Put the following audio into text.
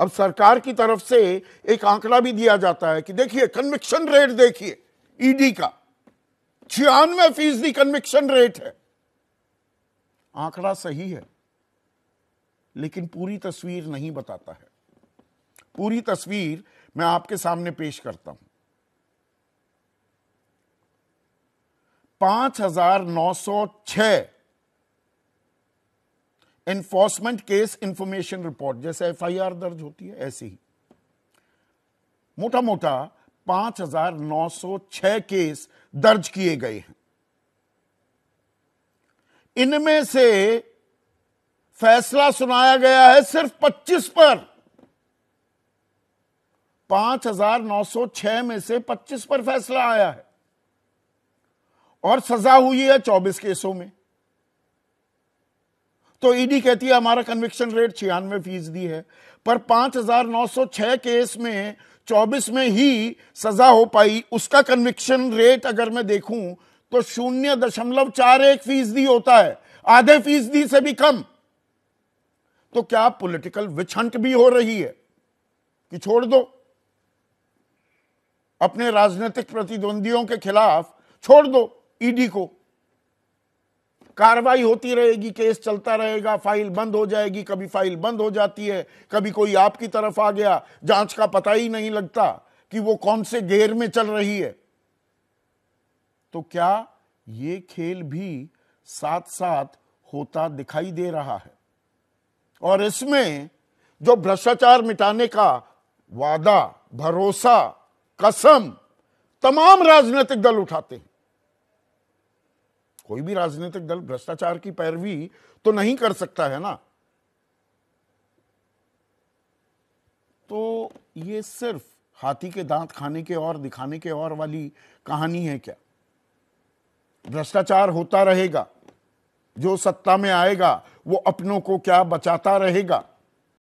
अब सरकार की तरफ से एक आंकड़ा भी दिया जाता है कि देखिए कन्विक्शन रेट देखिए ईडी का छियानवे फीसदी कन्विक्शन रेट है आंकड़ा सही है लेकिन पूरी तस्वीर नहीं बताता है पूरी तस्वीर मैं आपके सामने पेश करता हूं पांच हजार नौ सौ छह एनफोर्समेंट केस इंफॉर्मेशन रिपोर्ट जैसे आर दर्ज होती है ऐसे ही मोटा मोटा 5,906 केस दर्ज किए गए हैं इनमें से फैसला सुनाया गया है सिर्फ 25 पर 5,906 में से 25 पर फैसला आया है और सजा हुई है 24 केसों में तो ईडी e कहती है हमारा कन्विक्शन रेट छियानवे फीसदी है पर 5,906 केस में 24 में ही सजा हो पाई उसका कन्विक्शन रेट अगर मैं देखूं तो शून्य दशमलव चार एक फीसदी होता है आधे फीसदी से भी कम तो क्या पॉलिटिकल विछंट भी हो रही है कि छोड़ दो अपने राजनीतिक प्रतिद्वंदियों के खिलाफ छोड़ दो ईडी e को कार्रवाई होती रहेगी केस चलता रहेगा फाइल बंद हो जाएगी कभी फाइल बंद हो जाती है कभी कोई आपकी तरफ आ गया जांच का पता ही नहीं लगता कि वो कौन से गेर में चल रही है तो क्या ये खेल भी साथ साथ होता दिखाई दे रहा है और इसमें जो भ्रष्टाचार मिटाने का वादा भरोसा कसम तमाम राजनीतिक दल उठाते हैं कोई भी राजनीतिक दल भ्रष्टाचार की पैरवी तो नहीं कर सकता है ना तो ये सिर्फ हाथी के दांत खाने के और दिखाने के और वाली कहानी है क्या भ्रष्टाचार होता रहेगा जो सत्ता में आएगा वो अपनों को क्या बचाता रहेगा